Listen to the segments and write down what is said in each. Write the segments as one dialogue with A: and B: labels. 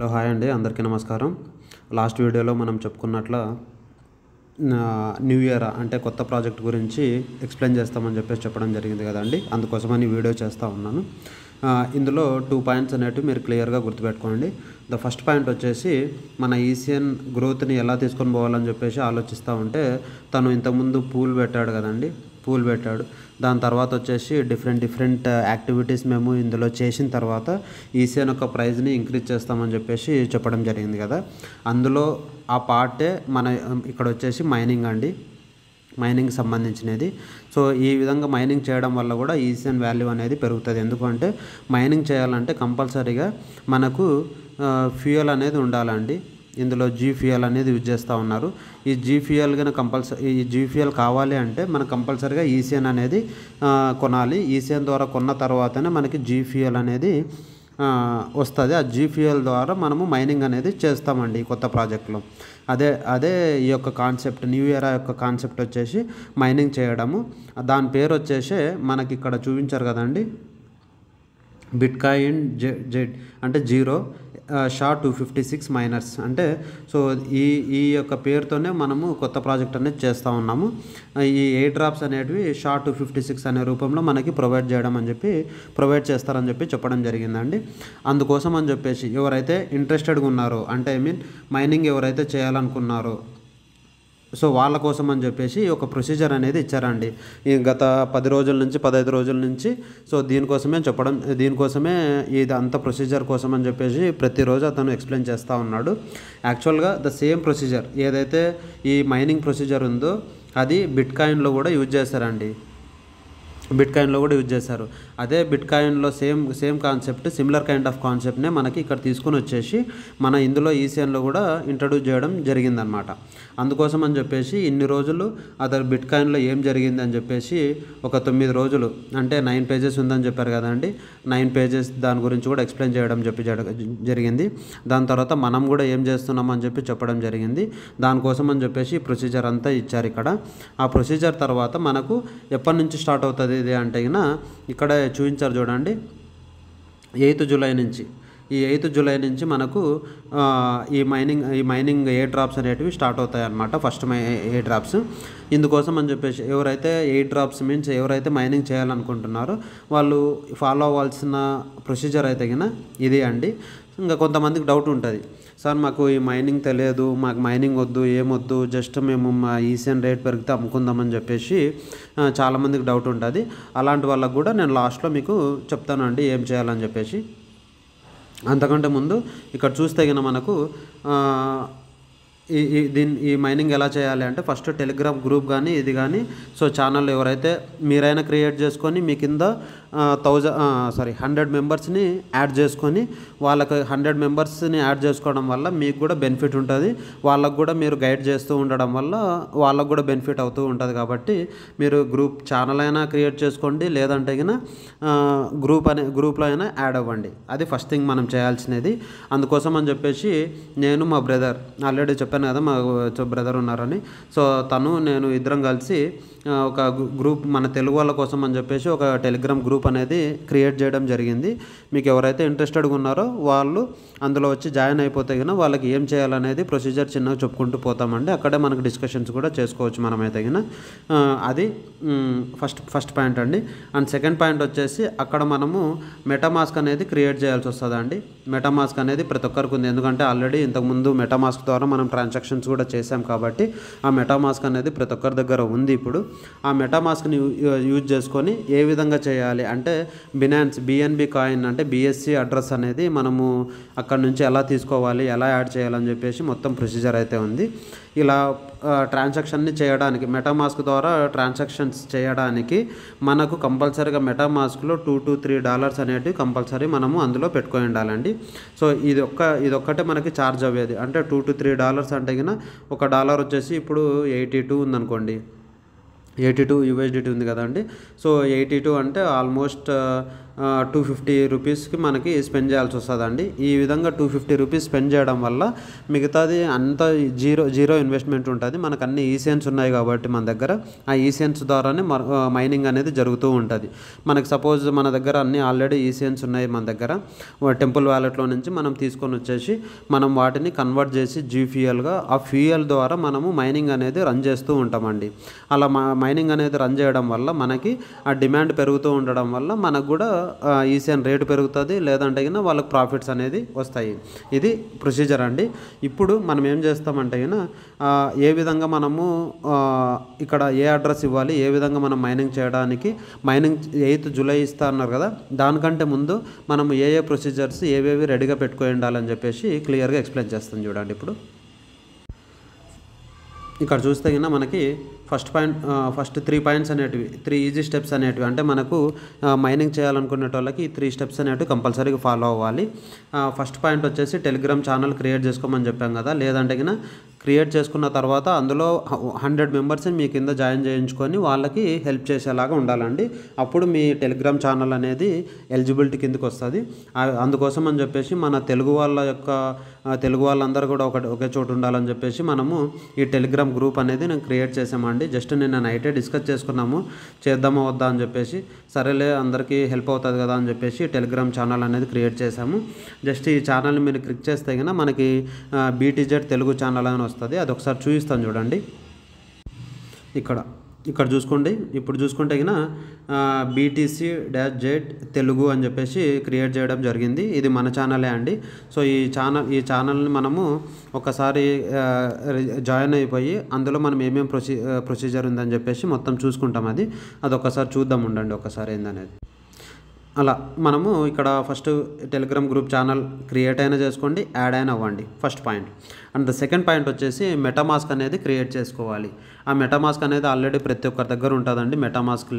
A: hello hi అండి అందరికీ నమస్కారం లాస్ట్ వీడియోలో మనం చెప్పుకున్నట్ల న్యూ ఇయర్ అంటే కొత్త ప్రాజెక్ట్ గురించి ఎక్స్ప్లెయిన్ చేస్తామని చెప్పేసి చెప్పడం జరిగింది కదండి అందుకోసమని వీడియో చేస్తూ ఉన్నాను ఇందులో టూ పాయింట్స్ అనేటివి మీరు క్లియర్గా గుర్తుపెట్టుకోండి ద ఫస్ట్ పాయింట్ వచ్చేసి మన ఈసియన్ గ్రోత్ని ఎలా తీసుకొని పోవాలని చెప్పేసి ఆలోచిస్తూ ఉంటే తను ఇంతకుముందు పూల్ పెట్టాడు కదండి స్కూల్ పెట్టాడు దాని తర్వాత వచ్చేసి డిఫరెంట్ డిఫరెంట్ యాక్టివిటీస్ మేము ఇందులో చేసిన తర్వాత ఈసీఎన్ అని ఒక ప్రైజ్ని ఇంక్రీజ్ చేస్తామని చెప్పేసి చెప్పడం జరిగింది కదా అందులో ఆ పార్టే మన ఇక్కడ వచ్చేసి మైనింగ్ అండి మైనింగ్ సంబంధించినది సో ఈ విధంగా మైనింగ్ చేయడం వల్ల కూడా ఈసీఎన్ అండ్ వాల్యూ అనేది పెరుగుతుంది ఎందుకంటే మైనింగ్ చేయాలంటే కంపల్సరీగా మనకు ఫ్యూయల్ uh, అనేది ఉండాలండి ఇందులో జీఫ్యూఎల్ అనేది యూజ్ చేస్తూ ఉన్నారు ఈ జీఫ్యూఎల్ కనుక కంపల్సరీ ఈ జీఫ్యూఎల్ కావాలి అంటే మనం కంపల్సరీగా ఈసీఎన్ అనేది కొనాలి ఈసీఎన్ e ద్వారా కొన్న తర్వాతనే మనకి జీఫ్యూఎల్ అనేది వస్తుంది ఆ జీఫ్యూఎల్ ద్వారా మనము మైనింగ్ అనేది చేస్తామండి కొత్త ప్రాజెక్టులో అదే అదే ఈ యొక్క కాన్సెప్ట్ న్యూ ఇయర్ యొక్క కాన్సెప్ట్ వచ్చేసి మైనింగ్ చేయడము దాని పేరు వచ్చేసి మనకి ఇక్కడ చూపించారు కదండి బిట్కాయిన్ జెడ్ అంటే zero SHA two fifty six miners అంటే సో ఈ ఈ యొక్క పేరుతోనే మనము కొత్త ప్రాజెక్ట్ అనేది చేస్తూ ఉన్నాము ఈ ఎయిర్ డ్రాప్స్ అనేటివి షా టూ ఫిఫ్టీ సిక్స్ అనే రూపంలో మనకి ప్రొవైడ్ చేయడం అని చెప్పి ప్రొవైడ్ చేస్తారని చెప్పి చెప్పడం జరిగిందండి అందుకోసం అని చెప్పేసి ఎవరైతే ఇంట్రెస్టెడ్గా ఉన్నారో అంటే ఐ మీన్ మైనింగ్ ఎవరైతే చేయాలనుకున్నారో సో వాళ్ళ కోసం అని చెప్పేసి ఒక ప్రొసీజర్ అనేది ఇచ్చారండి గత పది రోజుల నుంచి పదహైదు రోజుల నుంచి సో దీనికోసమే చెప్పడం దీనికోసమే ఇది అంత ప్రొసీజర్ కోసం అని చెప్పేసి ప్రతిరోజు అతను ఎక్స్ప్లెయిన్ చేస్తూ ఉన్నాడు యాక్చువల్గా ద సేమ్ ప్రొసీజర్ ఏదైతే ఈ మైనింగ్ ప్రొసీజర్ ఉందో అది బిట్ కాయిన్లో కూడా యూజ్ చేస్తారండి బిట్ కాయిన్లో కూడా యూజ్ చేశారు అదే బిట్ కాయిన్లో same same concept similar kind of కాన్సెప్ట్నే మనకి ఇక్కడ తీసుకొని వచ్చేసి మన ఇందులో ఈసీఎన్లో e కూడా ఇంట్రడ్యూస్ చేయడం జరిగిందనమాట అందుకోసం అని చెప్పేసి ఇన్ని రోజులు అతను బిట్ కాయిన్లో ఏం జరిగింది అని చెప్పేసి ఒక తొమ్మిది రోజులు అంటే నైన్ పేజెస్ ఉందని చెప్పారు కదండి నైన్ పేజెస్ దాని గురించి కూడా ఎక్స్ప్లెయిన్ చేయడం చెప్పి జరిగింది దాని తర్వాత మనం కూడా ఏం చేస్తున్నాం అని చెప్పి చెప్పడం జరిగింది దానికోసం అని చెప్పేసి ప్రొసీజర్ అంతా ఇచ్చారు ఇక్కడ ఆ ప్రొసీజర్ తర్వాత మనకు ఎప్పటి నుంచి స్టార్ట్ అవుతుంది ఇది అంటే ఇక్కడ చూపించారు చూడండి ఎయిత్ జూలై నుంచి ఈ ఎయిత్ జూలై నుంచి మనకు ఈ మైనింగ్ ఈ మైనింగ్ ఏ డ్రాప్స్ అనేటివి స్టార్ట్ అవుతాయి అనమాట ఫస్ట్ మై ఏ డ్రాప్స్ ఇందుకోసం అని చెప్పేసి ఎవరైతే ఏ డ్రాప్స్ మీన్స్ ఎవరైతే మైనింగ్ చేయాలనుకుంటున్నారో వాళ్ళు ఫాలో అవ్వాల్సిన ప్రొసీజర్ అయితే కింద ఇదే అండి ఇంకా కొంతమందికి డౌట్ ఉంటుంది సార్ మాకు ఈ మైనింగ్ తెలియదు మాకు మైనింగ్ వద్దు ఏమొద్దు జస్ట్ మేము మా ఈసీఎన్ రేట్ పెరిగితే అమ్ముకుందామని చెప్పేసి చాలామందికి డౌట్ ఉంటుంది అలాంటి వాళ్ళకు కూడా నేను లాస్ట్లో మీకు చెప్తానండి ఏం చేయాలని చెప్పేసి అంతకంటే ముందు ఇక్కడ చూస్తే కనుక మనకు ఈ దీని ఈ మైనింగ్ ఎలా చేయాలి అంటే ఫస్ట్ టెలిగ్రామ్ గ్రూప్ కానీ ఇది కానీ సో ఛానల్ ఎవరైతే మీరైనా క్రియేట్ చేసుకొని మీ కింద థౌజండ్ సారీ హండ్రెడ్ మెంబర్స్ని యాడ్ చేసుకొని వాళ్ళకి హండ్రెడ్ మెంబర్స్ని యాడ్ చేసుకోవడం వల్ల మీకు కూడా బెనిఫిట్ ఉంటుంది వాళ్ళకు కూడా మీరు గైడ్ చేస్తూ ఉండడం వల్ల వాళ్ళకు కూడా బెనిఫిట్ అవుతూ ఉంటుంది కాబట్టి మీరు గ్రూప్ ఛానల్ అయినా క్రియేట్ చేసుకోండి లేదంటే కన్నా గ్రూప్ అనే గ్రూప్లో అయినా యాడ్ అవ్వండి అది ఫస్ట్ థింగ్ మనం చేయాల్సినది అందుకోసం అని చెప్పేసి నేను మా బ్రదర్ ఆల్రెడీ చెప్పాను చెప్పాను కదా మా బ్రదర్ ఉన్నారని సో తను నేను ఇద్దరం కలిసి ఒక గ్రూప్ మన తెలుగు వాళ్ళ కోసం అని చెప్పేసి ఒక టెలిగ్రామ్ గ్రూప్ అనేది క్రియేట్ చేయడం జరిగింది మీకు ఎవరైతే ఇంట్రెస్టెడ్గా ఉన్నారో వాళ్ళు అందులో వచ్చి జాయిన్ అయిపోతే కన్నా వాళ్ళకి ఏం చేయాలనేది ప్రొసీజర్ చిన్నగా చెప్పుకుంటూ పోతామండి అక్కడే మనకు డిస్కషన్స్ కూడా చేసుకోవచ్చు మనమైతే కన్నా అది ఫస్ట్ ఫస్ట్ పాయింట్ అండి అండ్ సెకండ్ పాయింట్ వచ్చేసి అక్కడ మనము మెటామాస్క్ అనేది క్రియేట్ చేయాల్సి వస్తుందండి మెటామాస్క్ అనేది ప్రతి ఒక్కరికి ఉంది ఎందుకంటే ఆల్రెడీ ఇంతకుముందు మెటామాస్క్ ద్వారా మనం ట్రాన్సాక్షన్స్ కూడా చేసాం కాబట్టి ఆ మెటామాస్క్ అనేది ప్రతి ఒక్కరి దగ్గర ఉంది ఇప్పుడు ఆ మెటామాస్క్ని యూజ్ చేసుకొని ఏ విధంగా చేయాలి అంటే బినాన్స్ బిఎన్బి కాయిన్ అంటే బిఎస్సి అడ్రస్ అనేది మనము అక్కడ నుంచి ఎలా తీసుకోవాలి ఎలా యాడ్ చేయాలని చెప్పేసి మొత్తం ప్రొసీజర్ అయితే ఉంది ఇలా ట్రాన్సాక్షన్ని చేయడానికి మెటామాస్క్ ద్వారా ట్రాన్సాక్షన్స్ చేయడానికి మనకు కంపల్సరీగా మెటామాస్క్లో టూ టు త్రీ డాలర్స్ అనేటివి కంపల్సరీ మనము అందులో పెట్టుకొని ఉండాలండి సో ఇది ఒక్క ఇదొక్కటే మనకి ఛార్జ్ అవ్వేది అంటే టూ టు త్రీ డాలర్స్ అంటే ఒక డాలర్ వచ్చేసి ఇప్పుడు ఎయిటీ టూ ఉందనుకోండి ఎయిటీ టూ యూఎస్డీటీ ఉంది కదండి సో ఎయిటీ టూ అంటే ఆల్మోస్ట్ టూ ఫిఫ్టీ రూపీస్కి మనకి స్పెండ్ చేయాల్సి వస్తుందండి ఈ విధంగా టూ ఫిఫ్టీ రూపీస్ స్పెండ్ చేయడం వల్ల మిగతాది అంతా జీరో జీరో ఇన్వెస్ట్మెంట్ ఉంటుంది మనకు అన్ని ఈసెన్స్ e ఉన్నాయి కాబట్టి మన దగ్గర ఆ ఈసెన్స్ e ద్వారానే మైనింగ్ అనేది జరుగుతూ ఉంటుంది మనకు సపోజ్ మన దగ్గర అన్ని ఆల్రెడీ ఈసెన్స్ e ఉన్నాయి మన దగ్గర టెంపుల్ వ్యాలెట్లో నుంచి మనం తీసుకొని వచ్చేసి మనం వాటిని కన్వర్ట్ చేసి జీ ఆ ఫ్యూయల్ ద్వారా మనము మైనింగ్ అనేది రన్ చేస్తూ ఉంటామండి అలా మైనింగ్ అనేది రన్ చేయడం వల్ల మనకి ఆ డిమాండ్ పెరుగుతూ ఉండడం వల్ల మనకు కూడా ఈసీఎన్ రేటు పెరుగుతుంది లేదంటే కన్నా వాళ్ళకి ప్రాఫిట్స్ అనేది వస్తాయి ఇది ప్రొసీజర్ అండి ఇప్పుడు మనం ఏం చేస్తామంటే కన్నా ఏ విధంగా మనము ఇక్కడ ఏ అడ్రస్ ఇవ్వాలి ఏ విధంగా మనం మైనింగ్ చేయడానికి మైనింగ్ ఎయిత్ జూలై ఇస్తా అన్నారు కదా దానికంటే ముందు మనం ఏ ఏ ప్రొసీజర్స్ ఏవేవి రెడీగా పెట్టుకొని ఉండాలని చెప్పేసి క్లియర్గా ఎక్స్ప్లెయిన్ చేస్తాను చూడండి ఇప్పుడు ఇక్కడ చూస్తే కన్నా మనకి first point first three points అనేటివి త్రీ ఈజీ స్టెప్స్ అనేటివి అంటే మనకు మైనింగ్ చేయాలనుకునే వాళ్ళకి త్రీ స్టెప్స్ అనేటివి కంపల్సరీగా ఫాలో అవ్వాలి ఫస్ట్ పాయింట్ వచ్చేసి టెలిగ్రామ్ ఛానల్ క్రియేట్ చేసుకోమని చెప్పాం కదా లేదంటే కన్నా క్రియేట్ చేసుకున్న తర్వాత అందులో హండ్రెడ్ మెంబర్స్ని మీ కింద జాయిన్ చేయించుకొని వాళ్ళకి హెల్ప్ చేసేలాగా ఉండాలండి అప్పుడు మీ టెలిగ్రామ్ ఛానల్ అనేది ఎలిజిబిలిటీ కిందకి వస్తుంది అందుకోసం అని చెప్పేసి మన తెలుగు వాళ్ళ యొక్క తెలుగు వాళ్ళందరూ కూడా ఒక ఒకే చోటు ఉండాలని చెప్పేసి మనము ఈ టెలిగ్రామ్ గ్రూప్ అనేది నేను క్రియేట్ చేసామండి అండి జస్ట్ నిన్న నైటే డిస్కస్ చేసుకున్నాము చేద్దామా వద్దా అని చెప్పేసి సరేలే అందరికీ హెల్ప్ అవుతుంది కదా అని చెప్పేసి టెలిగ్రామ్ ఛానల్ అనేది క్రియేట్ చేశాము జస్ట్ ఈ ఛానల్ని మీరు క్లిక్ చేస్తే కనుక మనకి బీటీజెడ్ తెలుగు ఛానల్ అని వస్తుంది అది ఒకసారి చూపిస్తాను చూడండి ఇక్కడ ఇక్కడ చూసుకోండి ఇప్పుడు చూసుకుంటే కిన బీటీసీ డాష్ జెడ్ తెలుగు అని చెప్పేసి క్రియేట్ చేయడం జరిగింది ఇది మన ఛానలే అండి సో ఈ ఛానల్ ఈ ఛానల్ని మనము ఒకసారి జాయిన్ అయిపోయి అందులో మనం ఏమేమి ప్రొసీ ప్రొసీజర్ ఉందని చెప్పేసి మొత్తం చూసుకుంటాం అది అది ఒకసారి చూద్దాం ఉండండి ఒకసారి ఏందనేది అలా మనము ఇక్కడ first Telegram group channel create అయినా చేసుకోండి యాడ్ అయినా అవ్వండి first point and the second point వచ్చేసి మెటామాస్క్ అనేది క్రియేట్ చేసుకోవాలి ఆ మెటామాస్క్ అనేది ఆల్రెడీ ప్రతి ఒక్కరి దగ్గర ఉంటుందండి మెటామాస్క్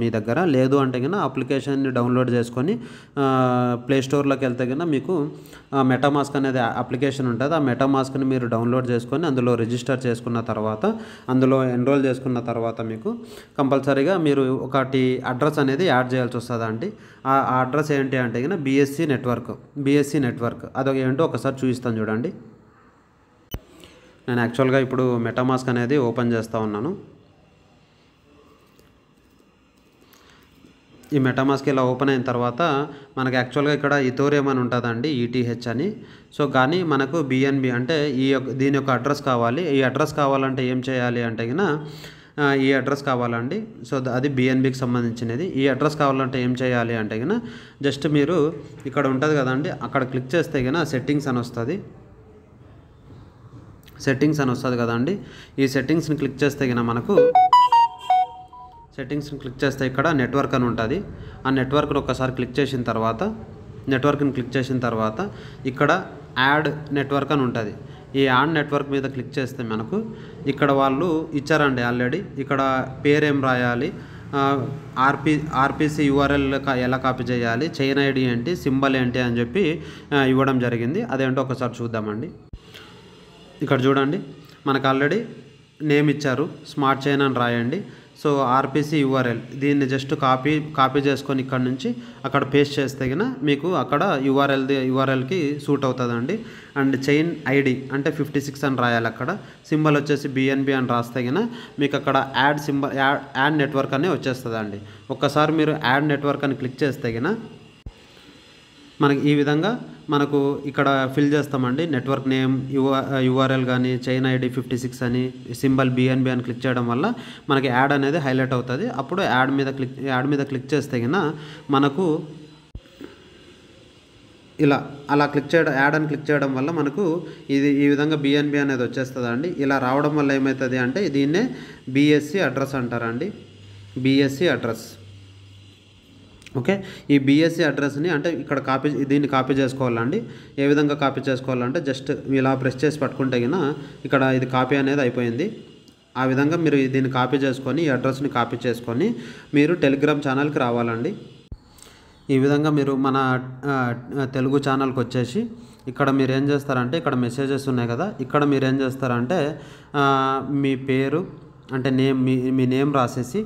A: మీ దగ్గర లేదు అంటే కన్నా అప్లికేషన్ని డౌన్లోడ్ చేసుకొని ప్లేస్టోర్లోకి వెళ్తే కన్నా మీకు మెటామాస్క్ అనేది అప్లికేషన్ ఉంటుంది ఆ మెటామాస్క్ని మీరు డౌన్లోడ్ చేసుకొని అందులో రిజిస్టర్ చేసుకున్న తర్వాత అందులో ఎన్రోల్ చేసుకున్న తర్వాత మీకు కంపల్సరీగా మీరు ఒకటి అడ్రస్ అనేది యాడ్ చేయాల్సి వస్తుందండి ఆ అడ్రస్ ఏంటి అంటే కనుక బీఎస్సీ నెట్వర్క్ బీఎస్సీ నెట్వర్క్ అదొక ఏంటో ఒకసారి చూపిస్తాను చూడండి నేను యాక్చువల్గా ఇప్పుడు మెటామాస్క్ అనేది ఓపెన్ చేస్తూ ఉన్నాను ఈ మెటామాస్క్ ఇలా ఓపెన్ అయిన తర్వాత మనకు యాక్చువల్గా ఇక్కడ ఇథోరియం అని ఉంటుందండి ఈటీహెచ్ e అని సో కానీ మనకు బిఎన్బి అంటే ఈ యొక్క దీని యొక్క అడ్రస్ కావాలి ఈ అడ్రస్ కావాలంటే ఏం చేయాలి అంటే కనుక ఈ అడ్రస్ కావాలండి సో అది బిఎన్బికి సంబంధించినది ఈ అడ్రస్ కావాలంటే ఏం చేయాలి అంటే కన్నా జస్ట్ మీరు ఇక్కడ ఉంటుంది కదండి అక్కడ క్లిక్ చేస్తే కన్నా సెట్టింగ్స్ అని వస్తుంది సెట్టింగ్స్ అని వస్తుంది కదండి ఈ సెట్టింగ్స్ని క్లిక్ చేస్తే కన్నా మనకు సెట్టింగ్స్ని క్లిక్ చేస్తే ఇక్కడ నెట్వర్క్ అని ఉంటుంది ఆ నెట్వర్క్ని ఒకసారి క్లిక్ చేసిన తర్వాత నెట్వర్క్ని క్లిక్ చేసిన తర్వాత ఇక్కడ యాడ్ నెట్వర్క్ అని ఉంటుంది ఈ యాడ్ నెట్వర్క్ మీద క్లిక్ చేస్తే మనకు ఇక్కడ వాళ్ళు ఇచ్చారండి ఆల్రెడీ ఇక్కడ పేరేం రాయాలి ఆర్పి ఆర్పిసి యూఆర్ఎల్ ఎలా కాపీ చేయాలి చైన్ ఐడి ఏంటి సింబల్ ఏంటి అని చెప్పి ఇవ్వడం జరిగింది అదేంటో ఒకసారి చూద్దామండి ఇక్కడ చూడండి మనకు ఆల్రెడీ నేమ్ ఇచ్చారు స్మార్ట్ చైన్ అని రాయండి సో ఆర్పిసి యూఆర్ఎల్ దీన్ని జస్ట్ కాపీ కాపీ చేసుకొని ఇక్కడ నుంచి అక్కడ పేస్ట్ చేస్తే గిన మీకు అక్కడ యూఆర్ఎల్ యూఆర్ఎల్కి సూట్ అవుతుందండి అండ్ చైన్ ఐడి అంటే ఫిఫ్టీ సిక్స్ అని రాయాలి అక్కడ సింబల్ వచ్చేసి బిఎన్బి అని రాస్తే గిన మీకు అక్కడ add symbol add add network అనే వచ్చేస్తుందండి ఒక్కసారి మీరు యాడ్ నెట్వర్క్ అని క్లిక్ చేస్తే గిన మనకి ఈ విధంగా మనకు ఇక్కడ ఫిల్ చేస్తామండి నెట్వర్క్ నేమ్ యూఆర్ యూఆర్ఎల్ కానీ చైన్ ఐడి ఫిఫ్టీ సిక్స్ అని సింబల్ బిఎన్బి అని క్లిక్ చేయడం వల్ల మనకి యాడ్ అనేది హైలైట్ అవుతుంది అప్పుడు యాడ్ మీద క్లిక్ యాడ్ మీద క్లిక్ చేస్తే కన్నా మనకు ఇలా అలా క్లిక్ చేయడం యాడ్ అని క్లిక్ చేయడం వల్ల మనకు ఇది ఈ విధంగా బిఎన్బి అనేది వచ్చేస్తుందండి ఇలా రావడం వల్ల ఏమవుతుంది అంటే దీన్నే బీఎస్సీ అడ్రస్ అంటారండి బిఎస్సి అడ్రస్ ఓకే ఈ బీఎస్సీ అడ్రస్ని అంటే ఇక్కడ కాపీ దీన్ని కాపీ చేసుకోవాలండి ఏ విధంగా కాపీ చేసుకోవాలంటే జస్ట్ ఇలా ప్రెస్ చేసి పట్టుకుంటే కన్నా ఇక్కడ ఇది కాపీ అనేది అయిపోయింది ఆ విధంగా మీరు దీన్ని కాపీ చేసుకొని ఈ అడ్రస్ని కాపీ చేసుకొని మీరు టెలిగ్రామ్ ఛానల్కి రావాలండి ఈ విధంగా మీరు మన తెలుగు ఛానల్కి వచ్చేసి ఇక్కడ మీరు ఏం చేస్తారంటే ఇక్కడ మెసేజెస్ ఉన్నాయి కదా ఇక్కడ మీరు ఏం చేస్తారంటే మీ పేరు అంటే నేమ్ మీ మీ నేమ్ రాసేసి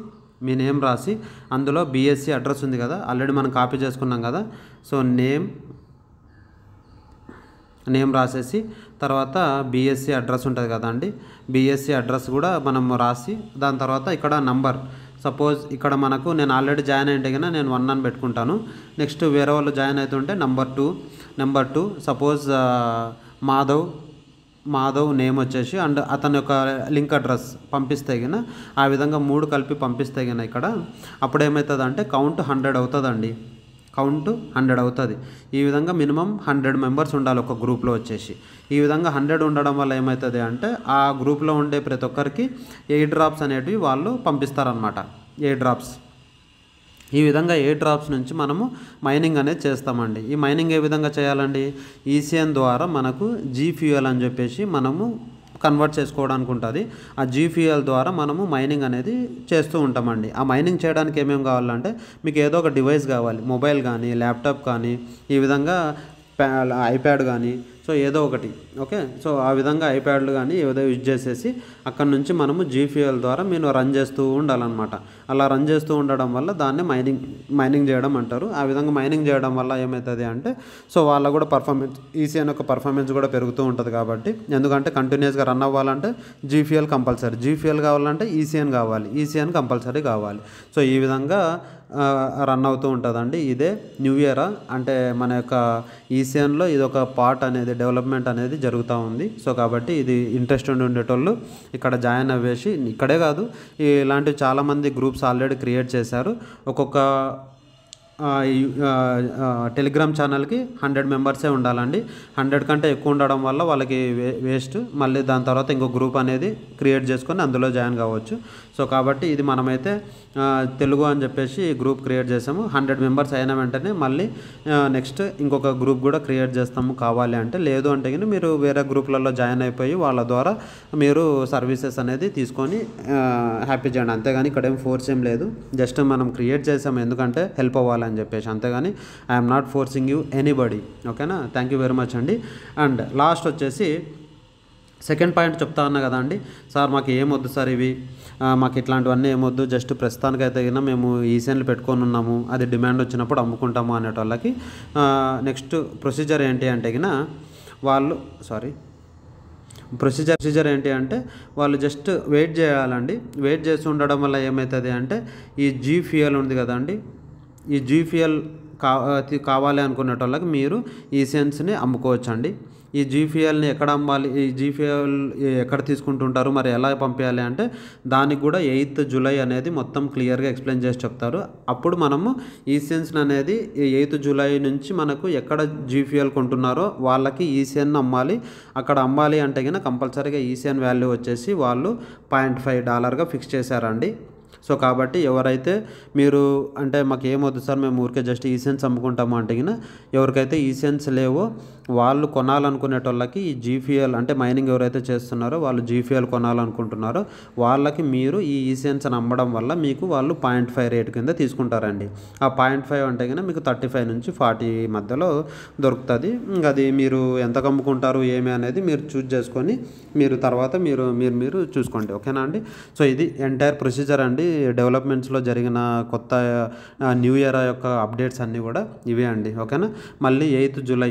A: మీ నేమ్ రాసి అందులో బీఎస్సీ అడ్రస్ ఉంది కదా ఆల్రెడీ మనం కాపీ చేసుకున్నాం కదా సో నేమ్ నేమ్ రాసేసి తర్వాత బీఎస్సీ అడ్రస్ ఉంటుంది కదా అండి బీఎస్సీ అడ్రస్ కూడా మనం రాసి దాని తర్వాత ఇక్కడ నంబర్ సపోజ్ ఇక్కడ మనకు నేను ఆల్రెడీ జాయిన్ అయితే కన్నా నేను వన్ అని పెట్టుకుంటాను నెక్స్ట్ వేరే వాళ్ళు జాయిన్ అవుతుంటే number two number two suppose Madhav Madhav name వచ్చేసి అండ్ అతని యొక్క లింక్ అడ్రస్ పంపిస్తే గిన ఆ విధంగా మూడు కలిపి పంపిస్తే గిన ఇక్కడ అప్పుడు ఏమవుతుంది అంటే కౌంట్ హండ్రెడ్ అవుతుందండి కౌంట్ హండ్రెడ్ అవుతుంది ఈ విధంగా మినిమం హండ్రెడ్ మెంబర్స్ ఉండాలి ఒక గ్రూప్లో వచ్చేసి ఈ విధంగా హండ్రెడ్ ఉండడం వల్ల ఏమవుతుంది అంటే ఆ గ్రూప్లో ఉండే ప్రతి ఒక్కరికి ఏ డ్రాప్స్ అనేటివి వాళ్ళు పంపిస్తారనమాట ఏ డ్రాప్స్ ఈ విధంగా ఏ డ్రాప్స్ నుంచి మనము మైనింగ్ అనేది చేస్తామండి ఈ మైనింగ్ ఏ విధంగా చేయాలండి ఈసీఎన్ e ద్వారా మనకు జీ ఫ్యూయల్ అని చెప్పేసి మనము కన్వర్ట్ చేసుకోవడానికి ఉంటుంది ఆ జీ జీఫీఎల్ ద్వారా మనము మైనింగ్ అనేది చేస్తూ ఉంటామండి ఆ మైనింగ్ చేయడానికి ఏమేమి కావాలంటే మీకు ఏదో ఒక డివైస్ కావాలి మొబైల్ కానీ ల్యాప్టాప్ కానీ ఈ విధంగా ఐప్యాడ్ కానీ సో ఏదో ఒకటి ఓకే సో ఆ విధంగా ఐప్యాడ్లు కానీ ఏదో యూజ్ చేసేసి అక్కడ నుంచి మనము జీఫీఎల్ ద్వారా మీరు రన్ చేస్తూ ఉండాలన్నమాట అలా రన్ చేస్తూ ఉండడం వల్ల దాన్ని మైనింగ్ మైనింగ్ చేయడం అంటారు ఆ విధంగా మైనింగ్ చేయడం వల్ల ఏమవుతుంది అంటే సో వాళ్ళ కూడా పర్ఫార్మెన్స్ ఈసీ అని ఒక పర్ఫార్మెన్స్ కూడా పెరుగుతూ ఉంటుంది కాబట్టి ఎందుకంటే కంటిన్యూస్గా రన్ అవ్వాలంటే జీఫీఎల్ కంపల్సరీ జీఫీఎల్ కావాలంటే ఈసీఎన్ e కావాలి ఈసీఎన్ e కంపల్సరీ కావాలి సో ఈ విధంగా రన్ అవుతూ ఉంటుందండి ఇదే న్యూ ఇయర్ అంటే మన యొక్క ఈసీఎన్లో e ఇది ఒక పార్ట్ అనేది డెవలప్మెంట్ అనేది జరుగుతూ ఉంది సో కాబట్టి ఇది ఇంట్రెస్ట్ ఉండి ఉండేటోళ్ళు ఇక్కడ జాయిన్ అవ్వేసి ఇక్కడే కాదు ఇలాంటి చాలామంది గ్రూప్స్ ఆల్రెడీ క్రియేట్ చేశారు ఒక్కొక్క టెలిగ్రామ్ ఛానల్కి హండ్రెడ్ మెంబర్సే ఉండాలండి హండ్రెడ్ కంటే ఎక్కువ ఉండడం వల్ల వాళ్ళకి వేస్ట్ మళ్ళీ దాని తర్వాత ఇంకో గ్రూప్ అనేది క్రియేట్ చేసుకొని అందులో జాయిన్ కావచ్చు సో కాబట్టి ఇది మనమైతే తెలుగు అని చెప్పేసి గ్రూప్ క్రియేట్ చేసాము హండ్రెడ్ మెంబర్స్ అయిన వెంటనే మళ్ళీ నెక్స్ట్ ఇంకొక గ్రూప్ కూడా క్రియేట్ చేస్తాము కావాలి అంటే లేదు అంటే కానీ మీరు వేరే గ్రూప్లలో జాయిన్ అయిపోయి వాళ్ళ ద్వారా మీరు సర్వీసెస్ అనేది తీసుకొని హ్యాపీ చేయండి అంతేగాని ఇక్కడ ఏం ఫోర్స్ ఏం లేదు జస్ట్ మనం క్రియేట్ చేసాము ఎందుకంటే హెల్ప్ అవ్వాలని చెప్పేసి అంతేగాని I'm not forcing you anybody ఓకేనా థ్యాంక్ యూ వెరీ మచ్ అండి అండ్ లాస్ట్ వచ్చేసి సెకండ్ పాయింట్ చెప్తా అన్నా కదా అండి సార్ మాకు ఏమొద్దు సార్ ఇవి మాకు ఇట్లాంటివన్నీ ఏమొద్దు జస్ట్ ప్రస్తుతానికైతే అయినా మేము ఈ సెన్లు పెట్టుకొని ఉన్నాము అది డిమాండ్ వచ్చినప్పుడు అమ్ముకుంటాము వాళ్ళకి నెక్స్ట్ ప్రొసీజర్ ఏంటి అంటే వాళ్ళు సారీ ప్రొసీజర్ ప్రొసీజర్ ఏంటి అంటే వాళ్ళు జస్ట్ వెయిట్ చేయాలండి వెయిట్ చేసి ఉండడం వల్ల ఏమవుతుంది అంటే ఈ జీ ఫ్యూయల్ ఉంది కదండి ఈ జీ ఫ్యూయల్ కావాలి అనుకునేటోళ్ళకి మీరు ఈ సెన్స్ని అమ్ముకోవచ్చండి ఈ జీఫీఎల్ని e ఎక్కడ అమ్మాలి ఈ జీఫీఎల్ e ఎక్కడ తీసుకుంటుంటారు మరి ఎలా పంపించాలి అంటే దానికి కూడా ఎయిత్ జూలై అనేది మొత్తం క్లియర్గా ఎక్స్ప్లెయిన్ చేసి చెప్తారు అప్పుడు మనము ఈసిఎన్స్ని e అనేది ఎయిత్ జూలై నుంచి మనకు ఎక్కడ జీఫీఎల్ కొంటున్నారో వాళ్ళకి ఈసీఎన్ అమ్మాలి అక్కడ అమ్మాలి అంటే కనుక కంపల్సరీగా ఈసీఎన్ వాల్యూ వచ్చేసి వాళ్ళు పాయింట్ ఫైవ్ డాలర్గా ఫిక్స్ చేశారండి సో కాబట్టి ఎవరైతే మీరు అంటే మాకు ఏమొద్దు సార్ మేము ఊరికే జస్ట్ ఈసెన్స్ అమ్ముకుంటాము అంటే ఎవరికైతే ఈసెన్స్ లేవో వాళ్ళు కొనాలనుకునేటోళ్ళకి ఈ జీఫీఎల్ అంటే మైనింగ్ ఎవరైతే చేస్తున్నారో వాళ్ళు జీఫీఎల్ కొనాలనుకుంటున్నారో వాళ్ళకి మీరు ఈ ఈసెన్స్ అమ్మడం వల్ల మీకు వాళ్ళు పాయింట్ ఫైవ్ రేట్ కింద తీసుకుంటారండి ఆ పాయింట్ ఫైవ్ అంటే కన్నా మీకు థర్టీ ఫైవ్ నుంచి ఫార్టీ మధ్యలో దొరుకుతుంది అది మీరు ఎంత కమ్ముకుంటారు ఏమి అనేది మీరు చూజ్ చేసుకొని మీరు తర్వాత మీరు మీరు మీరు చూసుకోండి ఓకేనా అండి సో ఇది ఎంటైర్ ప్రొసీజర్ అండి డెవలప్మెంట్స్లో జరిగిన కొత్త న్యూ ఇయర్ యొక్క అప్డేట్స్ అన్నీ కూడా ఇవే అండి ఓకేనా మళ్ళీ ఎయిత్ జూలై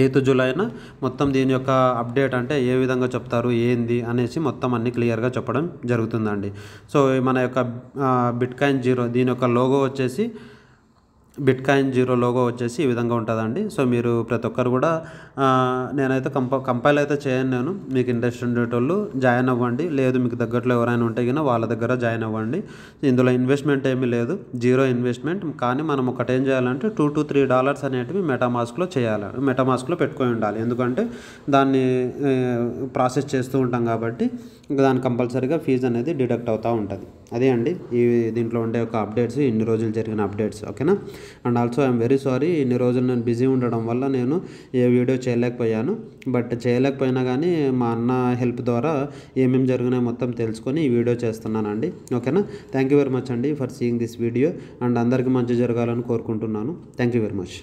A: ఎయిత్ జూలైన మొత్తం దీని యొక్క అప్డేట్ అంటే ఏ విధంగా చెప్తారు ఏంది అనేసి మొత్తం అన్ని క్లియర్గా చెప్పడం జరుగుతుందండి సో మన యొక్క బిట్కాయిన్ జీరో దీని యొక్క లోగో వచ్చేసి బిట్ కాయిన్ జీరో లోగో వచ్చేసి ఈ విధంగా ఉంటుందండి సో మీరు ప్రతి ఒక్కరు కూడా నేనైతే కంప కంపైల్ అయితే చేయను నేను మీకు ఇంట్రెస్ట్ ఉండేటోళ్ళు జాయిన్ అవ్వండి లేదు మీకు దగ్గరలో ఎవరైనా ఉంటే కానీ వాళ్ళ దగ్గర జాయిన్ అవ్వండి ఇందులో ఇన్వెస్ట్మెంట్ ఏమీ లేదు జీరో ఇన్వెస్ట్మెంట్ కానీ మనం ఒకటి ఏం చేయాలంటే టూ టు త్రీ డాలర్స్ అనేటివి మెటామాస్క్లో చేయాలి మెటామాస్క్లో పెట్టుకొని ఉండాలి ఎందుకంటే దాన్ని ప్రాసెస్ చేస్తూ ఉంటాం కాబట్టి దాని కంపల్సరీగా ఫీజు అనేది డిడక్ట్ అవుతూ ఉంటుంది అదే అండి ఈ దీంట్లో ఉండే ఒక అప్డేట్స్ ఇన్ని రోజులు జరిగిన అప్డేట్స్ ఓకేనా and also I'm very sorry ఇన్ని రోజులు నేను బిజీ ఉండడం వల్ల నేను ఏ వీడియో చేయలేకపోయాను బట్ చేయలేకపోయినా కానీ మా అన్న హెల్ప్ ద్వారా ఏమేమి జరిగినాయి మొత్తం తెలుసుకొని ఈ వీడియో చేస్తున్నానండి ఓకేనా థ్యాంక్ యూ వెరీ మచ్ అండి for seeing this video and అందరికీ మంచి జరగాలని కోరుకుంటున్నాను థ్యాంక్ యూ వెరీ మచ్